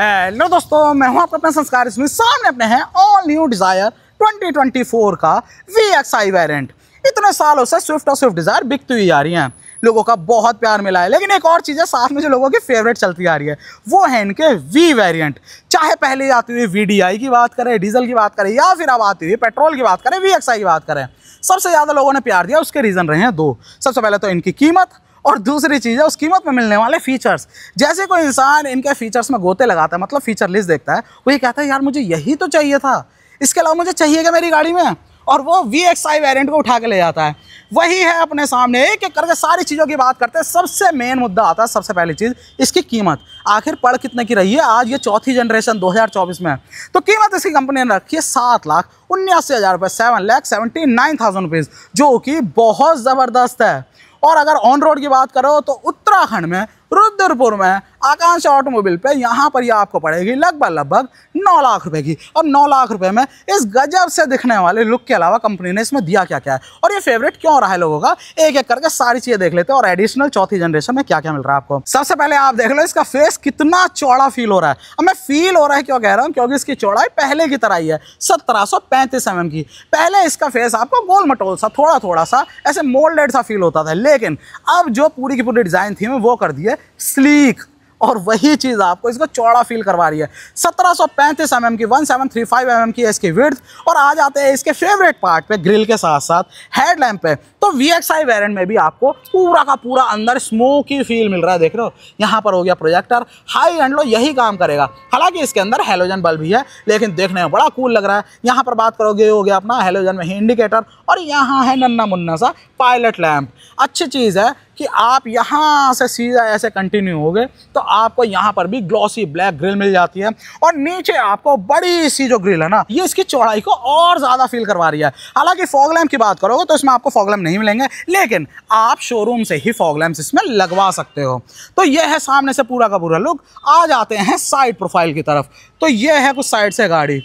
Hello दोस्तों मैं हूं आपका अपना संस्कार इसमें सामने अपने हैं ऑल न्यू डिज़ायर 2024 का वी एक्स आई वेरेंट इतने सालों से स्विफ्ट और स्विफ्ट डिज़ायर बिकती हुई आ रही हैं लोगों का बहुत प्यार मिला है लेकिन एक और चीज़ है साथ में जो लोगों की फेवरेट चलती आ रही है वो है इनके वी वेरिएंट चाहे पहले आती हुई वी की बात करें डीजल की बात करें या फिर अब आती हुई पेट्रोल की बात करें वी की बात करें सबसे ज़्यादा लोगों ने प्यार दिया उसके रीज़न रहे हैं दो सबसे पहले तो इनकी कीमत और दूसरी चीज़ है उस कीमत में मिलने वाले फीचर्स जैसे कोई इंसान इनके फीचर्स में गोते लगाता है मतलब फीचर लिस्ट देखता है वो ये कहता है यार मुझे यही तो चाहिए था इसके अलावा मुझे चाहिए क्या मेरी गाड़ी में और वो वी एक्स आई वेरियंट को उठा के ले जाता है वही है अपने सामने एक एक करके सारी चीज़ों की बात करते हैं सबसे मेन मुद्दा आता है सबसे पहली चीज़ इसकी कीमत आखिर पढ़ कितने की रही है आज ये चौथी जनरेशन 2024 में तो कीमत इसकी कंपनी ने रखी है सात लाख उन्यासी हज़ार रुपये seven lakh seventy nine thousand rupees जो कि बहुत ज़बरदस्त है और अगर ऑन रोड की बात करो तो उत्तराखंड में रुद्रपुर में आकांक्षा ऑटोमोबाइल पे यहाँ पर ये आपको पड़ेगी लगभग लगभग नौ लाख रुपए की और नौ लाख रुपए में इस गजब से दिखने वाले लुक के अलावा कंपनी ने इसमें दिया क्या क्या है और ये फेवरेट क्यों रहा है लोगों का एक एक करके सारी चीजें देख लेते हैं और एडिशनल चौथी जनरेशन में क्या क्या मिल रहा है आपको सबसे पहले आप देख लो इसका फेस कितना चौड़ा फील हो रहा है अब मैं फील हो रहा है क्यों कह रहा हूँ क्योंकि इसकी चौड़ाई पहले की तरह ही है सत्रह सौ पैंतीस एम mm की पहले इसका फेस आपको गोल मटोल सा थोड़ा थोड़ा सा ऐसे मोल्डेड सा फील होता था लेकिन अब जो पूरी की पूरी डिजाइन थी वो कर दिए sleek और वही चीज़ आपको इसको चौड़ा फील करवा रही है सत्रह सौ पैंतीस एम mm एम की one seven three five M M की इसकी विर्थ और आ जाते हैं इसके फेवरेट पार्ट पे ग्रिल के साथ साथ हेड लैम्प पे तो वी एक्स आई वेरियंट में भी आपको पूरा का पूरा अंदर स्मोकी फील मिल रहा है देख रहे हो यहाँ पर हो गया प्रोजेक्टर हाई एंड लो यही काम करेगा हालांकि इसके अंदर हेलोजन बल्ब भी है लेकिन देखने में बड़ा कूल लग रहा है यहाँ पर बात करोगे हो गया अपना हेलोजन में ही इंडिकेटर और यहाँ है नन्ना मुन्ना सा पायलट लैम्प अच्छी चीज़ है कि आप यहाँ से सीधा ऐसे कंटिन्यू हो गए तो आपको यहाँ पर भी ग्लॉसी ब्लैक ग्रिल मिल जाती है और नीचे आपको बड़ी सी जो ग्रिल है ना ये इसकी चौड़ाई को और ज़्यादा फील करवा रही है हालांकि फॉगलैम की बात करोगे तो इसमें आपको फॉगलैम नहीं मिलेंगे लेकिन आप शोरूम से ही फॉगलैम्स इसमें लगवा सकते हो तो यह है सामने से पूरा का पूरा लुक आ जाते हैं साइड प्रोफाइल की तरफ तो यह है कुछ साइड से गाड़ी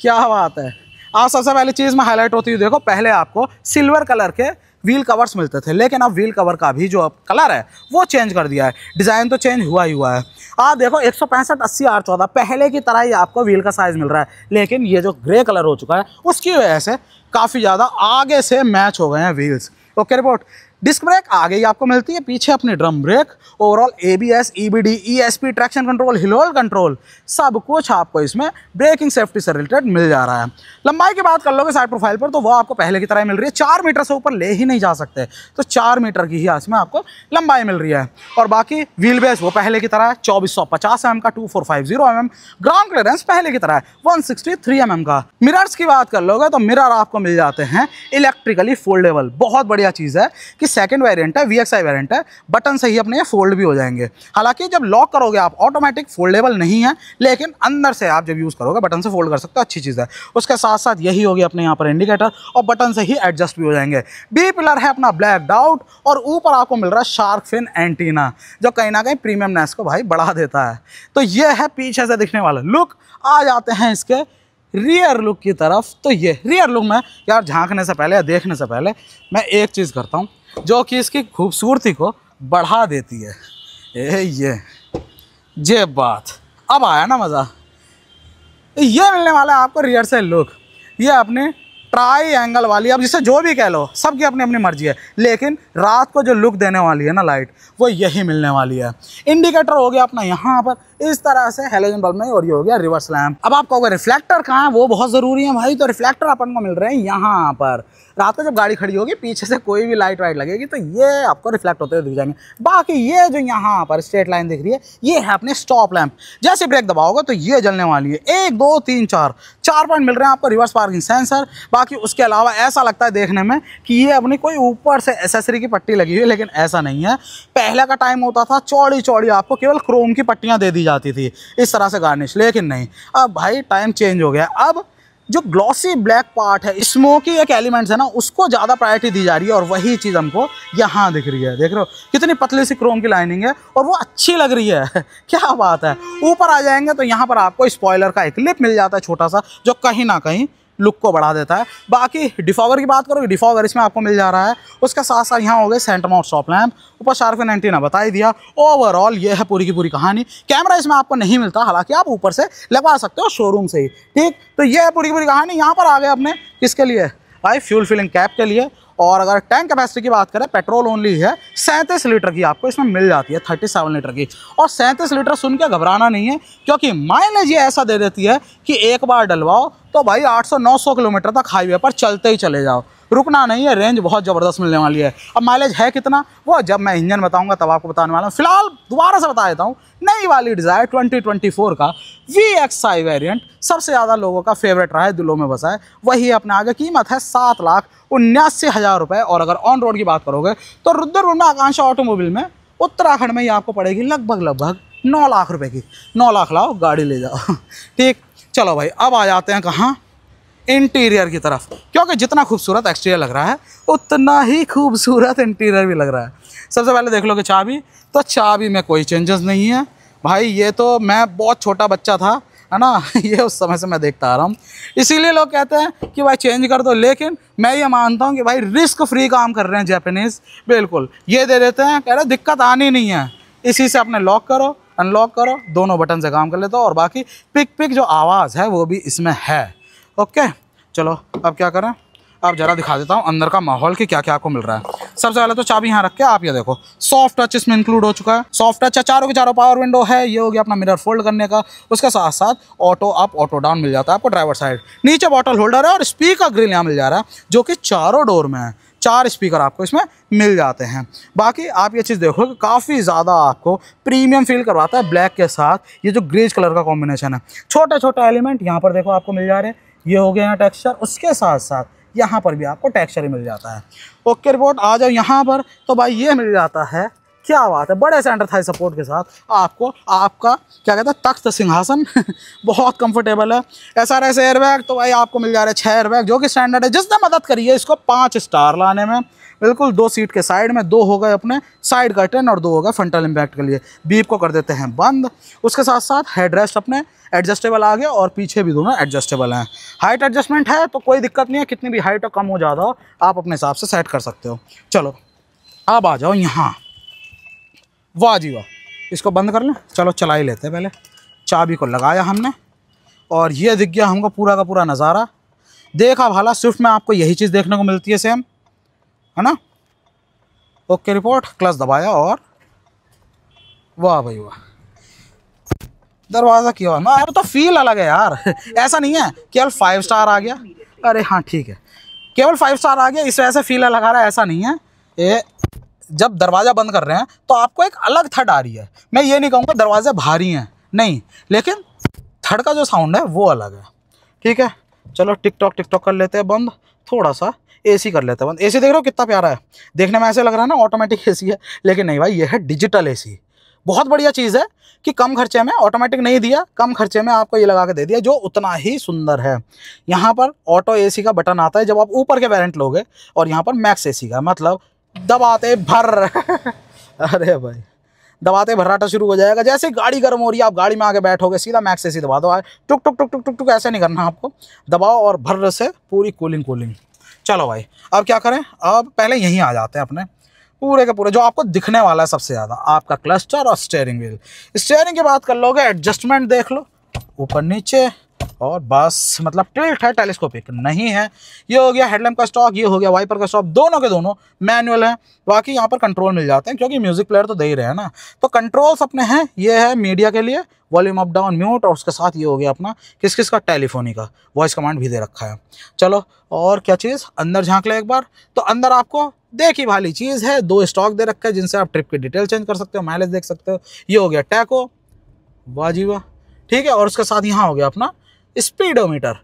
क्या बात है आज सबसे पहली चीज़ में हाईलाइट होती हुई देखो पहले आपको सिल्वर कलर के व्हील कवर्स मिलते थे लेकिन अब व्हील कवर का भी जो कलर है वो चेंज कर दिया है डिज़ाइन तो चेंज हुआ ही हुआ है आप देखो एक सौ पैंसठ अस्सी आठ चौदह पहले की तरह ही आपको व्हील का साइज़ मिल रहा है लेकिन ये जो ग्रे कलर हो चुका है उसकी वजह से काफ़ी ज़्यादा आगे से मैच हो गए हैं wheels okay report disc brake आगे ही आपको मिलती है पीछे अपने drum brake overall A B S E B D E S P traction control hill hold control सब कुछ आपको इसमें ब्रेकिंग सेफ्टी से रिलेटेड मिल जा रहा है लंबाई की बात कर लोगे साइड प्रोफाइल पर तो वो आपको पहले की तरह मिल रही है चार मीटर से ऊपर ले ही नहीं जा सकते तो चार मीटर की ही इसमें आपको लंबाई मिल रही है और बाकी व्हील बेस वो पहले की तरह है चौबीस सौ पचास एम का two four five zero M M ground clearance पहले की तरह है one sixty three M M का मिरर्स की बात कर लोगे तो मिरर आपको मिल जाते हैं इलेक्ट्रिकली फोल्डेबल बहुत बढ़िया चीज़ है कि सेकंड वेरिएंट है वीएक्सआई वेरिएंट है बटन से ही अपने फोल्ड भी हो जाएंगे हालांकि जब लॉक करोगे आप ऑटोमेटिक फोल्डेबल नहीं है लेकिन अंदर से आप जब यूज़ करोगे बटन से फोल्ड कर सकते हो अच्छी चीज़ है उसके साथ साथ यही होगी अपने यहाँ पर इंडिकेटर और बटन से ही एडजस्ट भी हो जाएंगे बी पिलर है अपना ब्लैक डाउट और ऊपर आपको मिल रहा है शार्क फिन एंटीना जो कहीं ना कहीं नेस को भाई बढ़ा देता है तो ये है पीछे से दिखने वाला लुक आ जाते हैं इसके रियर लुक की तरफ तो ये रियर लुक में यार झांकने से पहले या देखने से पहले मैं एक चीज़ करता हूँ जो कि इसकी खूबसूरती को बढ़ा देती है ए ये ये बात अब आया ना मज़ा ये मिलने वाला है आपको रियर से लुक ये अपने ट्राई एंगल वाली अब जिसे जो भी कह लो सबकी अपनी अपनी मर्जी है लेकिन रात को जो लुक देने वाली है ना लाइट वो यही मिलने वाली है इंडिकेटर हो गया अपना यहाँ पर इस तरह से हेलोजन बल्ब में और ये हो गया रिवर्स लैम्प अब आप कहोगे रिफ्लेक्टर कहाँ है वो बहुत ज़रूरी है भाई तो रिफ्लेक्टर अपन को मिल रहे हैं यहाँ पर रात को जब गाड़ी खड़ी होगी पीछे से कोई भी लाइट वाइट लगेगी तो ये आपको रिफ्लेक्ट होते हुए दिख जाएंगे बाकी ये जो यहाँ पर स्ट्रेट लाइन दिख रही है ये है अपने स्टॉप लैम्प जैसे ब्रेक दबाओगे तो ये जलने वाली है एक दो तीन चार चार पॉइंट मिल रहे हैं आपको रिवर्स पार्किंग सेंसर बाकी उसके अलावा ऐसा लगता है देखने में कि ये अपनी कोई ऊपर से एसेसरी की पट्टी लगी हुई है लेकिन ऐसा नहीं है पहले का टाइम होता था चौड़ी चौड़ी आपको केवल क्रोम की पट्टियाँ दे दी जाती थी इस तरह से गार्निश लेकिन नहीं अब भाई टाइम चेंज हो गया अब जो ग्लॉसी ब्लैक पार्ट है स्मोकी एक एलिमेंट्स है ना उसको ज़्यादा प्रायोरिटी दी जा रही है और वही चीज़ हमको यहाँ दिख रही है देख रहे हो कितनी पतली सी क्रोम की लाइनिंग है और वो अच्छी लग रही है क्या बात है ऊपर आ जाएंगे तो यहाँ पर आपको स्पॉयलर का एक लिप मिल जाता है छोटा सा जो कहीं ना कहीं लुक को बढ़ा देता है बाकी डिफॉवर की बात करो डिफॉवर इसमें आपको मिल जा रहा है उसके साथ साथ यहाँ हो गए मॉट स्टॉप लैम्प ऊपर शार्क एंटीना बता ही दिया ओवरऑल ये है पूरी की पूरी कहानी कैमरा इसमें आपको नहीं मिलता हालांकि आप ऊपर से लगा सकते हो शोरूम से ही ठीक तो ये है पूरी की पूरी कहानी यहाँ पर आ गए अपने किसके लिए भाई फ्यूल फिलिंग कैप के लिए और अगर टैंक कैपेसिटी की बात करें पेट्रोल ओनली है सैंतीस लीटर की आपको इसमें मिल जाती है थर्टी सेवन लीटर की और सैंतीस लीटर सुन के घबराना नहीं है क्योंकि माइलेज ये ऐसा दे देती है कि एक बार डलवाओ तो भाई 800-900 किलोमीटर तक हाईवे पर चलते ही चले जाओ रुकना नहीं है रेंज बहुत ज़बरदस्त मिलने वाली है अब माइलेज है कितना वो जब मैं इंजन बताऊंगा तब आपको बताने वाला हूँ फिलहाल दोबारा से बता देता हूँ नई वाली डिज़ायर 2024 का वी एक्स आई वेरियंट सबसे ज़्यादा लोगों का फेवरेट रहा है दिलों में बसा है वही अपने आगे कीमत है सात लाख उन्यासी हज़ार रुपये और अगर ऑन रोड की बात करोगे तो में आकांक्षा ऑटोमोबाइल में उत्तराखंड में ये आपको पड़ेगी लगभग लगभग नौ लाख रुपए की नौ लाख लाओ गाड़ी ले जाओ ठीक चलो भाई अब आ जाते हैं कहाँ इंटीरियर की तरफ क्योंकि जितना खूबसूरत एक्सटीरियर लग रहा है उतना ही खूबसूरत इंटीरियर भी लग रहा है सबसे पहले देख लो कि चाबी तो चाबी में कोई चेंजेस नहीं है भाई ये तो मैं बहुत छोटा बच्चा था है ना ये उस समय से मैं देखता आ रहा हूँ इसीलिए लोग कहते हैं कि भाई चेंज कर दो लेकिन मैं ये मानता हूँ कि भाई रिस्क फ्री काम कर रहे हैं जैपनीज़ बिल्कुल ये दे देते हैं कह रहे दिक्कत आनी नहीं है इसी से अपने लॉक करो अनलॉक करो दोनों बटन से काम कर लेते हो और बाकी पिक पिक जो आवाज़ है वो भी इसमें है ओके चलो अब क्या करें अब ज़रा दिखा देता हूँ अंदर का माहौल कि क्या क्या आपको मिल रहा है सबसे पहले तो चाबी यहाँ रख के आप ये देखो सॉफ्ट टच इसमें इंक्लूड हो चुका है सॉफ्ट टच चारों के चारों पावर विंडो है ये हो गया अपना मिरर फोल्ड करने का उसके साथ साथ ऑटो आप ऑटो डाउन मिल जाता है आपको ड्राइवर साइड नीचे बॉटल होल्डर है और स्पीकर ग्रिल यहाँ मिल जा रहा है जो कि चारों डोर में है चार स्पीकर आपको इसमें मिल जाते हैं बाकी आप ये चीज़ देखो कि काफ़ी ज़्यादा आपको प्रीमियम फील करवाता है ब्लैक के साथ ये जो ग्रेज कलर का कॉम्बिनेशन है छोटा छोटा एलिमेंट यहाँ पर देखो आपको मिल जा रहे हैं ये हो गया यहाँ टेक्सचर उसके साथ साथ यहाँ पर भी आपको टेक्स्चर मिल जाता है ओके रिपोर्ट आ जाओ यहाँ पर तो भाई ये मिल जाता है क्या बात है बड़े सेंटर थाई सपोर्ट के साथ आपको आपका क्या कहते हैं तख्त सिंहासन बहुत कंफर्टेबल है एस आर एस एयरबैग तो भाई आपको मिल जा रहा है छः एयरबैग जो कि स्टैंडर्ड है जिसने मदद करी है इसको पाँच स्टार लाने में बिल्कुल दो सीट के साइड में दो हो गए अपने साइड कर्टन और दो हो गए फ्रंटल इम्पैक्ट के लिए बीप को कर देते हैं बंद उसके साथ साथ हेडरेस्ट अपने एडजस्टेबल आ गया और पीछे भी दोनों एडजस्टेबल हैं हाइट एडजस्टमेंट है तो कोई दिक्कत नहीं है कितनी भी हाइट कम हो ज़्यादा हो आप अपने हिसाब से सेट कर सकते हो चलो अब आ जाओ यहाँ वाह जी वाह इसको बंद कर लें चलो चला ही लेते हैं पहले चाबी को लगाया हमने और ये दिख गया हमको पूरा का पूरा नज़ारा देखा भाला स्विफ्ट में आपको यही चीज़ देखने को मिलती है सेम है ना ओके रिपोर्ट क्लच दबाया और वाह भाई वाह दरवाज़ा क्यों ना यार तो फील अलग है यार ऐसा नहीं है केवल फाइव स्टार आ गया अरे हाँ ठीक है केवल फाइव स्टार आ गया इस वजह से फील अलग आ रहा है ऐसा नहीं है ये जब दरवाज़ा बंद कर रहे हैं तो आपको एक अलग थड आ रही है मैं ये नहीं कहूँगा दरवाजे भारी हैं नहीं लेकिन थड का जो साउंड है वो अलग है ठीक है चलो टिक टिकटॉक टिक कर लेते हैं बंद थोड़ा सा एसी कर लेते हैं बंद एसी देख रहे हो कितना प्यारा है देखने में ऐसे लग रहा है ना ऑटोमेटिक एसी है लेकिन नहीं भाई ये है डिजिटल एसी बहुत बढ़िया चीज़ है कि कम खर्चे में ऑटोमेटिक नहीं दिया कम खर्चे में आपको ये लगा के दे दिया जो उतना ही सुंदर है यहाँ पर ऑटो सी का बटन आता है जब आप ऊपर के वेरेंट लोगे और यहाँ पर मैक्स सी का मतलब दबाते भर अरे भाई दबाते भर्राटा शुरू हो जाएगा जैसे गाड़ी गर्म हो रही है आप गाड़ी में आके बैठोगे सीधा मैक्स ए सी दबा दो टुक टुक टुक टुक टुक टुक ऐसे नहीं करना आपको दबाओ और भर्र से पूरी कूलिंग कूलिंग चलो भाई अब क्या करें अब पहले यहीं आ जाते हैं अपने पूरे के पूरे जो आपको दिखने वाला है सबसे ज़्यादा आपका क्लस्टर और स्टेयरिंग व्हील स्टेयरिंग की बात कर लोगे एडजस्टमेंट देख लो ऊपर नीचे और बस मतलब टिल्ट है टेलीस्कोपिक नहीं है ये हो गया हेडलैम्प का स्टॉक ये हो गया वाइपर का स्टॉक दोनों के दोनों मैनुअल हैं बाकी यहाँ पर कंट्रोल मिल जाते हैं क्योंकि म्यूज़िक प्लेयर तो दे ही रहे हैं ना तो कंट्रोल्स अपने हैं ये है मीडिया के लिए वॉल्यूम अप डाउन म्यूट और उसके साथ ये हो गया अपना किस किस का टेलीफोनी का वॉइस कमांड भी दे रखा है चलो और क्या चीज़ अंदर झांक लें एक बार तो अंदर आपको देखी भाली चीज़ है दो स्टॉक दे रखा है जिनसे आप ट्रिप की डिटेल चेंज कर सकते हो माइलेज देख सकते हो ये हो गया टैको वाजीवा ठीक है और उसके साथ यहाँ हो गया अपना स्पीडोमीटर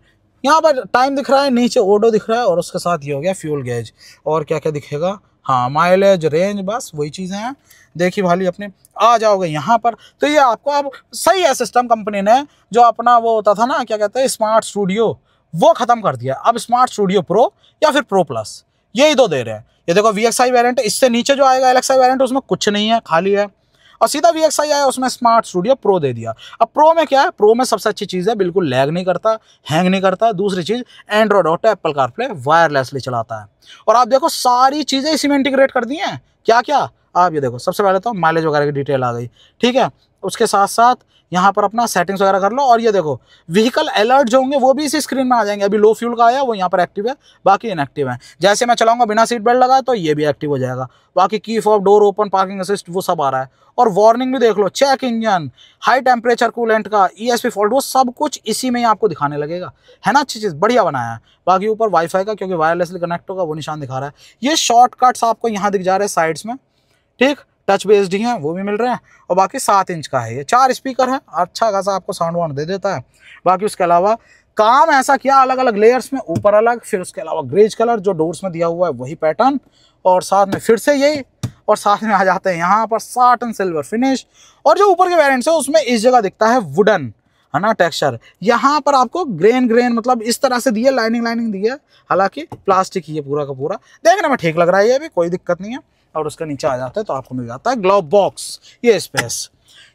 यहाँ पर टाइम दिख रहा है नीचे ओडो दिख रहा है और उसके साथ ये हो गया फ्यूल गेज और क्या क्या दिखेगा हाँ माइलेज रेंज बस वही चीज़ें हैं देखिए भाली अपने आ जाओगे यहाँ पर तो ये आपको अब सही है सिस्टम कंपनी ने जो अपना वो होता था ना क्या कहते हैं स्मार्ट स्टूडियो वो ख़त्म कर दिया अब स्मार्ट स्टूडियो प्रो या फिर प्रो प्लस यही दो दे रहे हैं ये देखो वी एक्स आई इससे नीचे जो आएगा एल एक्स आई उसमें कुछ नहीं है खाली है और सीधा वी एक्स आई आया उसमें स्मार्ट स्टूडियो प्रो दे दिया अब प्रो में क्या है प्रो में सबसे अच्छी चीज़ है बिल्कुल लैग नहीं करता हैंग नहीं करता दूसरी चीज़ एंड्रॉयड और एप्पल कारप्ले वायरलेसली चलाता है और आप देखो सारी चीज़ें इसी में इंटीग्रेट कर दी हैं क्या क्या आप ये देखो सबसे पहले तो माइलेज वगैरह की डिटेल आ गई ठीक है उसके साथ साथ यहाँ पर अपना सेटिंग्स वगैरह कर लो और ये देखो व्हीकल अलर्ट जो होंगे वो भी इसी स्क्रीन में आ जाएंगे अभी लो फ्यूल का आया वो यहाँ पर एक्टिव है बाकी इनएक्टिव है जैसे मैं चलाऊंगा बिना सीट बेल्ट लगाए तो ये भी एक्टिव हो जाएगा बाकी की फॉफ डोर ओपन पार्किंग असिस्ट वो सब आ रहा है और वार्निंग भी देख लो check engine high temperature coolant का ई एस फॉल्ट वो सब कुछ इसी में ही आपको दिखाने लगेगा है ना अच्छी चीज़ बढ़िया बनाया है बाकी ऊपर वाईफाई का क्योंकि वायरलेसली कनेक्ट होगा वो निशान दिखा रहा है ये शॉर्टकट्स आपको यहाँ दिख जा रहे हैं साइड्स में ठीक टच बेस्ड ही हैं वो भी मिल रहे हैं और बाकी सात इंच का है ये चार स्पीकर है अच्छा खासा आपको साउंड वाउंड दे देता है बाकी उसके अलावा काम ऐसा किया अलग अलग लेयर्स में ऊपर अलग फिर उसके अलावा ग्रेज कलर जो डोर्स में दिया हुआ है वही पैटर्न और साथ में फिर से यही और साथ में आ जाते हैं यहाँ पर एंड सिल्वर फिनिश और जो ऊपर के वेरियंट्स है उसमें इस जगह दिखता है वुडन है ना टेक्सचर यहाँ पर आपको ग्रेन ग्रेन मतलब इस तरह से दिए लाइनिंग लाइनिंग दी है हालांकि प्लास्टिक ही है पूरा का पूरा देखने में ठीक लग रहा है ये भी कोई दिक्कत नहीं है और उसका नीचे आ जाता है तो आपको मिल जाता है ग्लोव बॉक्स ये स्पेस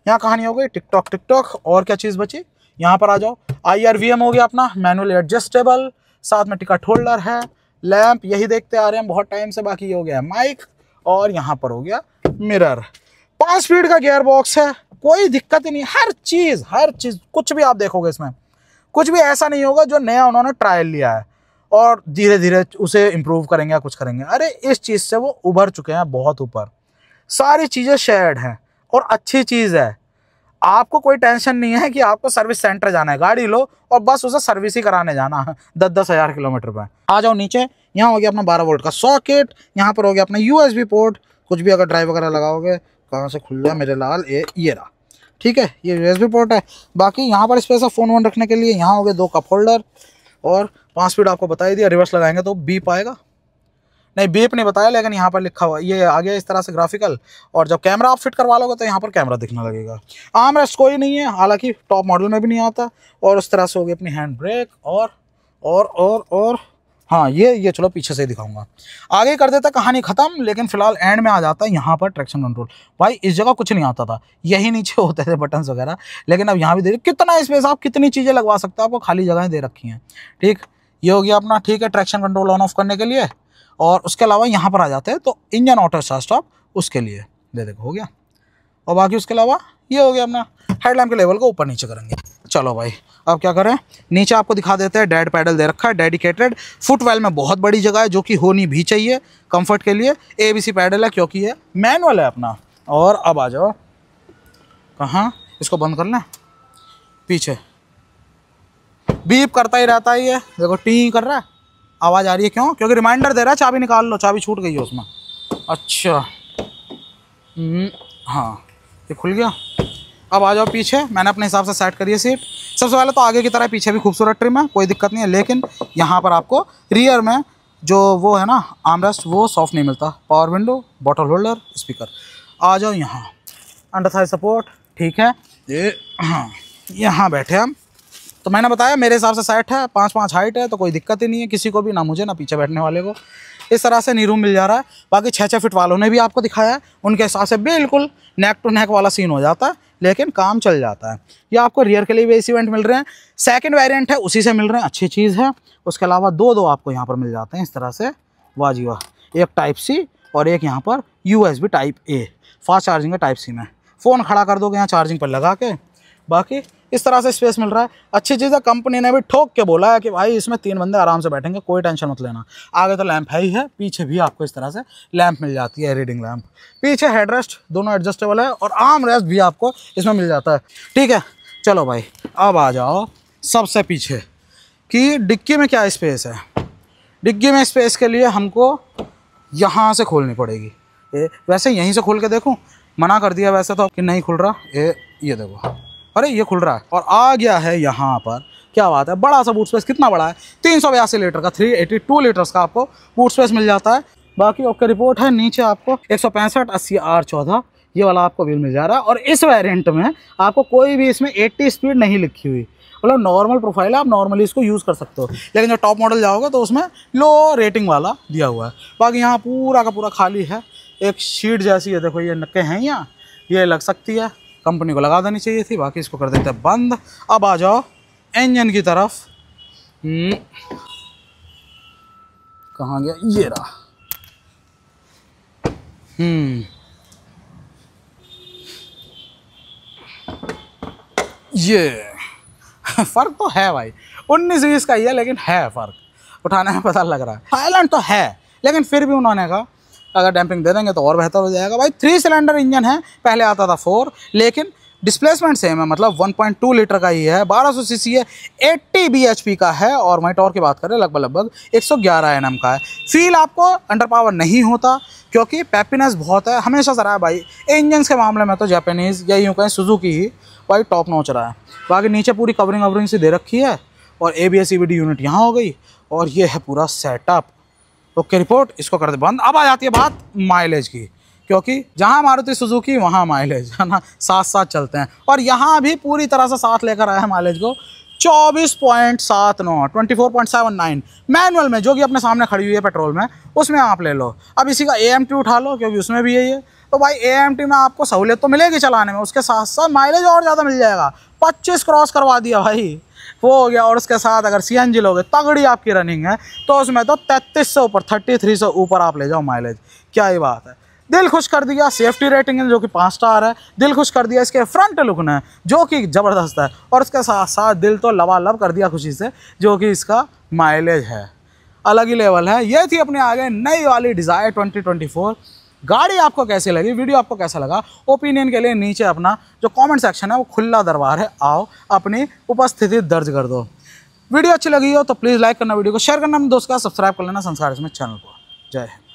यहाँ कहानी हो गई टिकटॉक टिकटॉक और क्या चीज़ बची यहाँ पर आ जाओ आई आर वी एम हो गया अपना मैनुअल एडजस्टेबल साथ में टिकट होल्डर है लैंप यही देखते आ रहे हैं बहुत टाइम से बाकी ये हो गया माइक और यहाँ पर हो गया मिरर पाँच फीट का गेयर बॉक्स है कोई दिक्कत ही नहीं हर चीज़ हर चीज़ कुछ भी आप देखोगे इसमें कुछ भी ऐसा नहीं होगा जो नया उन्होंने ट्रायल लिया है और धीरे धीरे उसे इम्प्रूव करेंगे या कुछ करेंगे अरे इस चीज़ से वो उभर चुके हैं बहुत ऊपर सारी चीज़ें शेयर्ड हैं और अच्छी चीज़ है आपको कोई टेंशन नहीं है कि आपको सर्विस सेंटर जाना है गाड़ी लो और बस उसे सर्विस ही कराने जाना है दस दस हज़ार किलोमीटर पर आ जाओ नीचे यहाँ हो गया अपना बारह वोल्ट का सॉकेट यहाँ पर हो गया अपना यू पोर्ट कुछ भी अगर ड्राइव वगैरह लगाओगे कहाँ से खुल गया मेरे लाल ये ये रहा ठीक है ये यू पोर्ट है बाकी यहाँ पर स्पेस है फ़ोन वोन रखने के लिए यहाँ हो गए दो कप होल्डर और पाँच स्पीड आपको बताई दिया रिवर्स लगाएंगे तो बीप आएगा नहीं बीप नहीं बताया लेकिन यहाँ पर लिखा हुआ ये आ गया इस तरह से ग्राफिकल और जब कैमरा आप फिट करवा लोगे तो यहाँ पर कैमरा दिखने लगेगा आम रेस्ट कोई नहीं है हालांकि टॉप मॉडल में भी नहीं आता और उस तरह से होगी अपनी हैंड ब्रेक और और और और हाँ ये ये चलो पीछे से ही दिखाऊंगा आगे कर देता कहानी ख़त्म लेकिन फिलहाल एंड में आ जाता है यहाँ पर ट्रैक्शन कंट्रोल भाई इस जगह कुछ नहीं आता था यही नीचे होते थे बटन्स वगैरह लेकिन अब यहाँ भी दे कितना स्पेस आप कितनी चीज़ें लगवा सकते हो आपको खाली जगहें दे रखी हैं ठीक ये हो गया अपना ठीक है ट्रैक्शन कंट्रोल ऑन ऑफ करने के लिए और उसके अलावा यहाँ पर आ जाते हैं तो इंजन ऑटो स्टार्ट स्टॉप उसके लिए दे देखो हो गया और बाकी उसके अलावा ये हो गया अपना हेडलैम्प के लेवल को ऊपर नीचे करेंगे चलो भाई अब क्या करें नीचे आपको दिखा देते हैं डेड पैडल दे रखा है डेडिकेटेड फुटवेल में बहुत बड़ी जगह है जो कि होनी भी चाहिए कंफर्ट के लिए ए बी सी पैडल है क्योंकि ये मैनुअल है अपना और अब आ जाओ कहाँ इसको बंद कर लें पीछे बीप करता ही रहता है ये देखो टी कर रहा है आवाज़ आ रही है क्यों क्योंकि रिमाइंडर दे रहा है चाबी निकाल लो चाबी छूट गई है उसमें अच्छा हम्म, हाँ ये खुल गया अब आ जाओ पीछे मैंने अपने हिसाब से सेट करी है सीट सबसे पहले तो आगे की तरह पीछे भी खूबसूरत ट्रिम है कोई दिक्कत नहीं है लेकिन यहाँ पर आपको रियर में जो वो है ना आमरेस्ट वो सॉफ्ट नहीं मिलता power window bottle holder speaker आ जाओ यहाँ अंडर साइड सपोर्ट ठीक है ये हाँ यहाँ बैठे हम तो मैंने बताया मेरे हिसाब से साइट है पाँच पाँच हाइट है तो कोई दिक्कत ही नहीं है किसी को भी ना मुझे ना पीछे बैठने वाले को इस तरह से नीरू मिल जा रहा है बाकी छः छः फिट वालों ने भी आपको दिखाया है उनके हिसाब से बिल्कुल नेक टू नेक वाला सीन हो जाता है लेकिन काम चल जाता है ये आपको रियर के लिए भी ऐसी इवेंट मिल रहे हैं सेकेंड वेरियंट है उसी से मिल रहे हैं अच्छी चीज़ है उसके अलावा दो दो आपको यहाँ पर मिल जाते हैं इस तरह से वाह जी वाह एक टाइप सी और एक यहाँ पर U type A fast charging है टाइप सी में फ़ोन खड़ा कर दोगे यहाँ चार्जिंग पर लगा के बाकी इस तरह से स्पेस मिल रहा है अच्छी चीज़ है कंपनी ने भी ठोक के बोला है कि भाई इसमें तीन बंदे आराम से बैठेंगे कोई टेंशन मत लेना आगे तो लैंप है ही है पीछे भी आपको इस तरह से लैंप मिल जाती है रीडिंग लैंप पीछे हेडरेस्ट दोनों एडजस्टेबल है और आम रेस्ट भी आपको इसमें मिल जाता है ठीक है चलो भाई अब आ जाओ सबसे पीछे कि डिक्की में क्या स्पेस है डिक्की में स्पेस के लिए हमको यहाँ से खोलनी पड़ेगी ए, वैसे यहीं से खोल के देखूँ मना कर दिया वैसे तो कि नहीं खुल रहा ए, ये देखो अरे ये खुल रहा है और आ गया है यहाँ पर क्या बात है बड़ा सा बूट स्पेस कितना बड़ा है तीन सौ बयासी लीटर का थ्री एटी टू लीटर्स का आपको बूट स्पेस मिल जाता है बाकी ओके रिपोर्ट है नीचे आपको एक सौ पैंसठ अस्सी आर चौदह ये वाला आपको व्हील मिल जा रहा है और इस वेरिएंट में आपको कोई भी इसमें एट्टी स्पीड नहीं लिखी हुई मतलब नॉर्मल प्रोफाइल है आप नॉर्मली इसको यूज़ कर सकते हो लेकिन जब टॉप मॉडल जाओगे तो उसमें लो रेटिंग वाला दिया हुआ है बाकी यहाँ पूरा का पूरा खाली है एक शीट जैसी है देखो ये नक्के हैं यहाँ ये लग सकती है कंपनी को लगा देनी चाहिए थी बाकी इसको कर देते हैं बंद अब आ जाओ इंजन की तरफ हम्म। कहाँ गया ये रहा हम्म। ये फ़र्क तो है भाई उन्नीस बीस का ही है लेकिन है फ़र्क उठाने में पता लग रहा है थाईलैंड तो है लेकिन फिर भी उन्होंने कहा अगर डैम्पिंग दे देंगे तो और बेहतर हो जाएगा भाई थ्री सिलेंडर इंजन है पहले आता था फोर लेकिन डिस्प्लेसमेंट सेम है मतलब 1.2 लीटर का ही है 1200 सीसी है 80 बीएचपी का है और वहीं टॉर की बात करें लगभग लगभग 111 एम का है फील आपको अंडर पावर नहीं होता क्योंकि पैपीनेस बहुत है हमेशा सरा है भाई इंजन के मामले में तो जापानीज़ या यूँ कहें सुजुकी ही भाई टॉप नोच रहा है बाकी नीचे पूरी कवरिंग ववरिंग से दे रखी है और ए बी यूनिट यहाँ हो गई और ये है पूरा सेटअप ओके रिपोर्ट इसको कर दे बंद अब आ जाती है बात माइलेज की क्योंकि जहाँ मारुति सुजुकी वहाँ माइलेज है ना साथ साथ चलते हैं और यहाँ भी पूरी तरह से साथ लेकर आया है माइलेज को चौबीस पॉइंट सात नौ twenty four point seven nine manual में जो कि अपने सामने खड़ी हुई है पेट्रोल में उसमें आप ले लो अब इसी का ए एम उठा लो क्योंकि उसमें भी यही है तो भाई ए एम टी में आपको सहूलियत तो मिलेगी चलाने में उसके साथ साथ माइलेज और ज़्यादा मिल जाएगा पच्चीस क्रॉस करवा दिया भाई वो हो गया और उसके साथ अगर सी एन जी लोगे तगड़ी आपकी रनिंग है तो उसमें तो तैंतीस से ऊपर थर्टी थ्री से ऊपर आप ले जाओ माइलेज क्या ही बात है दिल खुश कर दिया सेफ्टी रेटिंग जो कि पाँच स्टार है दिल खुश कर दिया इसके फ्रंट लुक ने जो कि ज़बरदस्त है और इसके साथ साथ दिल तो लबालब कर दिया खुशी से जो कि इसका माइलेज है अलग ही लेवल है ये थी अपने आगे नई वाली डिज़ायर ट्वेंटी गाड़ी आपको कैसी लगी वीडियो आपको कैसा लगा ओपिनियन के लिए नीचे अपना जो कमेंट सेक्शन है वो खुला दरबार है आओ अपनी उपस्थिति दर्ज कर दो वीडियो अच्छी लगी हो तो प्लीज़ लाइक करना वीडियो को शेयर करना अपने दोस्त का सब्सक्राइब कर लेना संस्कार इसमें चैनल को जय हिंद